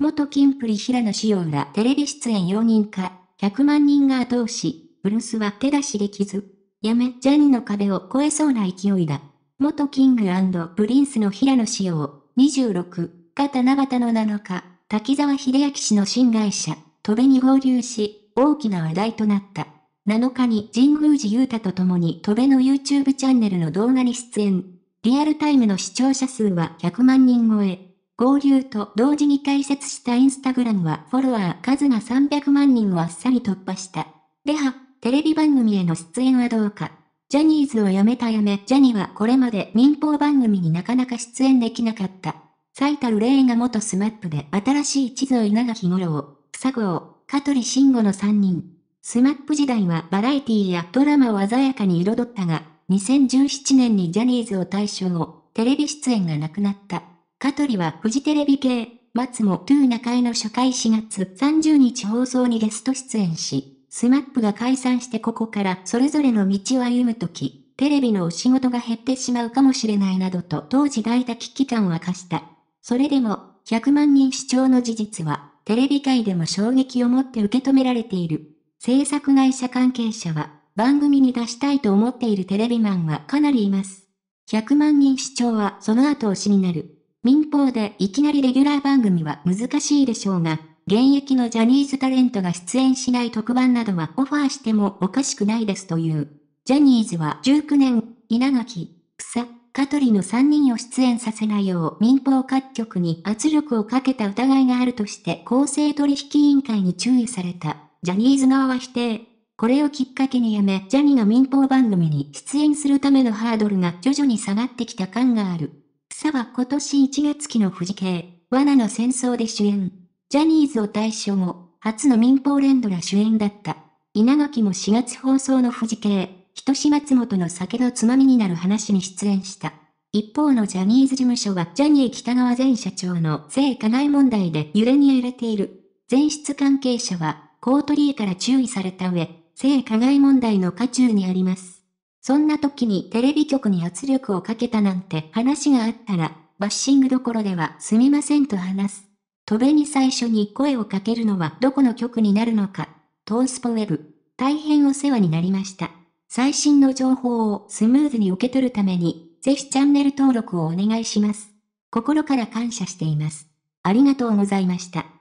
元金プリ平野紫耀らテレビ出演容認化、100万人が後押し、ブルースは手出しできず。やめ、ジャニの壁を越えそうな勢いだ。元キングプリンスの平野紫耀、26、が長田の7日、滝沢秀明氏の新会社、戸部に合流し、大きな話題となった。7日に神宮寺雄太と共に戸部の YouTube チャンネルの動画に出演。リアルタイムの視聴者数は100万人超え。合流と同時に開設したインスタグラムはフォロワー数が300万人をあっさり突破した。では、テレビ番組への出演はどうか。ジャニーズを辞めた辞め、ジャニーはこれまで民放番組になかなか出演できなかった。最たる例が元スマップで新しい地図を稲垣五郎、草郷、香取慎吾の3人。スマップ時代はバラエティやドラマを鮮やかに彩ったが、2017年にジャニーズを退所をテレビ出演がなくなった。香取はフジテレビ系、松もトゥー中江の初回4月30日放送にゲスト出演し、スマップが解散してここからそれぞれの道を歩むとき、テレビのお仕事が減ってしまうかもしれないなどと当時抱いた危機感を明かした。それでも、100万人視聴の事実は、テレビ界でも衝撃を持って受け止められている。制作会社関係者は、番組に出したいと思っているテレビマンはかなりいます。100万人視聴はその後押しになる。民放でいきなりレギュラー番組は難しいでしょうが、現役のジャニーズタレントが出演しない特番などはオファーしてもおかしくないですという。ジャニーズは19年、稲垣、草、香取の3人を出演させないよう民放各局に圧力をかけた疑いがあるとして公正取引委員会に注意された。ジャニーズ側は否定。これをきっかけにやめ、ジャニーの民放番組に出演するためのハードルが徐々に下がってきた感がある。草は今年1月期の富士系、罠の戦争で主演。ジャニーズを退所後、初の民放連ドラ主演だった。稲垣も4月放送の富士系、人志松本の酒のつまみになる話に出演した。一方のジャニーズ事務所はジャニー北川前社長の性加害問題で揺れに揺れている。前室関係者は、コートリーから注意された上、性加害問題の渦中にあります。そんな時にテレビ局に圧力をかけたなんて話があったら、バッシングどころではすみませんと話す。戸辺に最初に声をかけるのはどこの局になるのか。トースポウェブ。大変お世話になりました。最新の情報をスムーズに受け取るために、ぜひチャンネル登録をお願いします。心から感謝しています。ありがとうございました。